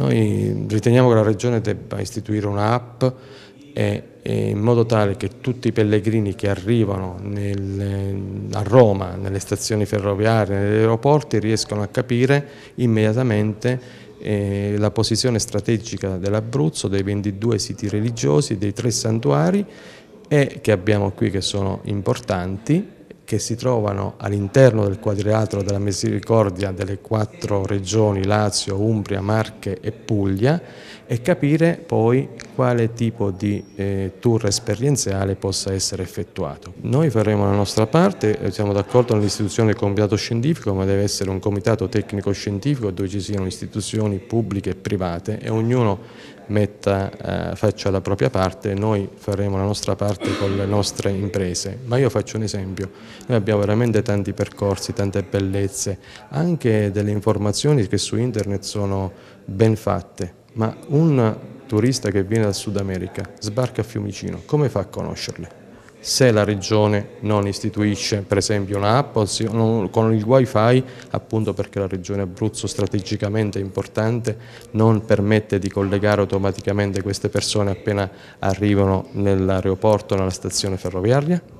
Noi riteniamo che la Regione debba istituire un'app e, in modo tale che tutti i pellegrini che arrivano nel, a Roma, nelle stazioni ferroviarie, negli aeroporti, riescano a capire immediatamente eh, la posizione strategica dell'Abruzzo, dei 22 siti religiosi, dei tre santuari e che abbiamo qui che sono importanti che si trovano all'interno del quadrilatero della misericordia delle quattro regioni Lazio, Umbria, Marche e Puglia e capire poi quale tipo di eh, tour esperienziale possa essere effettuato. Noi faremo la nostra parte, eh, siamo d'accordo nell'istituzione del comitato scientifico, ma deve essere un comitato tecnico-scientifico dove ci siano istituzioni pubbliche e private e ognuno metta, eh, faccia la propria parte, noi faremo la nostra parte con le nostre imprese. Ma io faccio un esempio, noi abbiamo veramente tanti percorsi, tante bellezze, anche delle informazioni che su internet sono ben fatte, ma un turista che viene dal Sud America sbarca a Fiumicino, come fa a conoscerle? se la regione non istituisce per esempio un'app con il wifi appunto perché la regione Abruzzo strategicamente importante non permette di collegare automaticamente queste persone appena arrivano nell'aeroporto, nella stazione ferroviaria